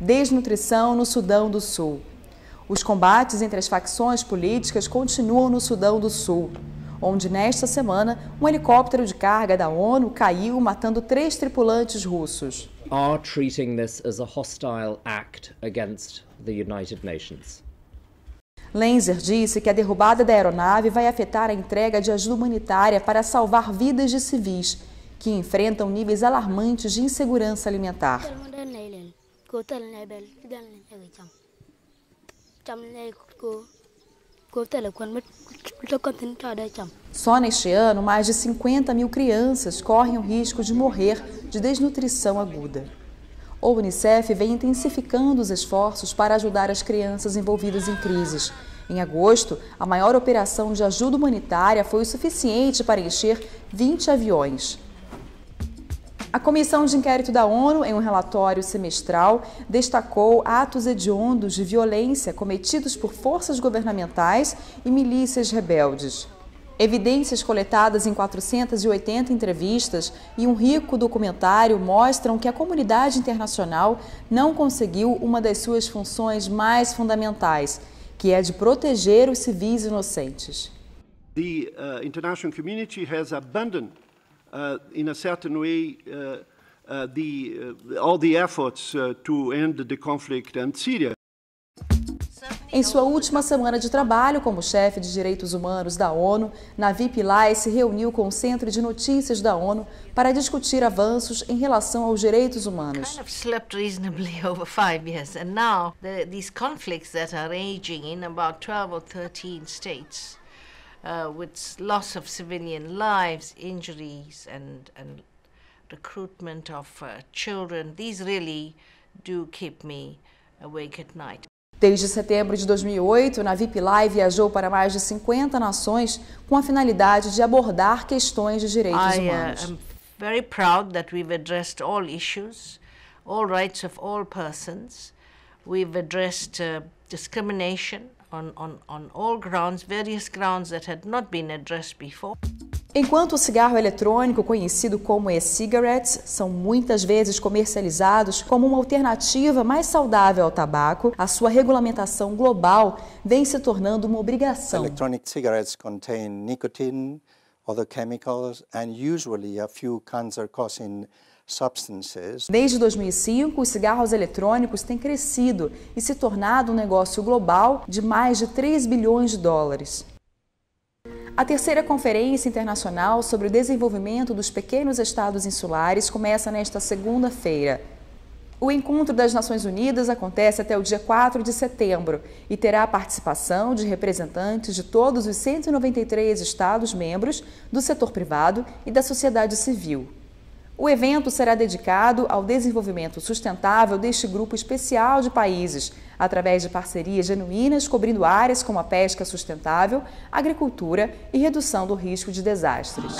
Desnutrição no Sudão do Sul. Os combates entre as facções políticas continuam no Sudão do Sul, onde nesta semana um helicóptero de carga da ONU caiu matando três tripulantes russos. Are treating this as a hostile act against the United Nations. Lenzer disse que a derrubada da aeronave vai afetar a entrega de ajuda humanitária para salvar vidas de civis que enfrentam níveis alarmantes de insegurança alimentar. Só neste ano, mais de 50 mil crianças correm o risco de morrer de desnutrição aguda. O Unicef vem intensificando os esforços para ajudar as crianças envolvidas em crises. Em agosto, a maior operação de ajuda humanitária foi o suficiente para encher 20 aviões. A Comissão de Inquérito da ONU, em um relatório semestral, destacou atos hediondos de violência cometidos por forças governamentais e milícias rebeldes. Evidências coletadas em 480 entrevistas e um rico documentário mostram que a comunidade internacional não conseguiu uma das suas funções mais fundamentais, que é de proteger os civis inocentes. The uh, international community has abandoned, uh, in a certain way, uh, uh, the, uh, all the efforts uh, to end the conflict in Syria. Em sua última semana de trabalho como chefe de direitos humanos da ONU, Navi Pillay se reuniu com o Centro de Notícias da ONU para discutir avanços em relação aos direitos humanos. recruitment of uh, children. These really do keep me awake at night. Desde setembro de 2008, na VIP Live viajou para mais de 50 nações com a finalidade de abordar questões de direitos uh, humanos. Uh, I'm very proud that we've addressed all issues, all rights of all persons. We've addressed uh, discrimination on, on, on all grounds, various grounds that had not been addressed before. Enquanto o cigarro eletrônico, conhecido como e-cigarettes, são muitas vezes comercializados como uma alternativa mais saudável ao tabaco, a sua regulamentação global vem se tornando uma obrigação. Electronic cigarettes contain nicotine, other chemicals and usually a few cancer-causing Desde 2005, os cigarros eletrônicos têm crescido e se tornado um negócio global de mais de 3 bilhões de dólares. A terceira Conferência Internacional sobre o Desenvolvimento dos Pequenos Estados Insulares começa nesta segunda-feira. O encontro das Nações Unidas acontece até o dia 4 de setembro e terá a participação de representantes de todos os 193 Estados-membros, do setor privado e da sociedade civil. O evento será dedicado ao desenvolvimento sustentável deste grupo especial de países, através de parcerias genuínas cobrindo áreas como a pesca sustentável, agricultura e redução do risco de desastres.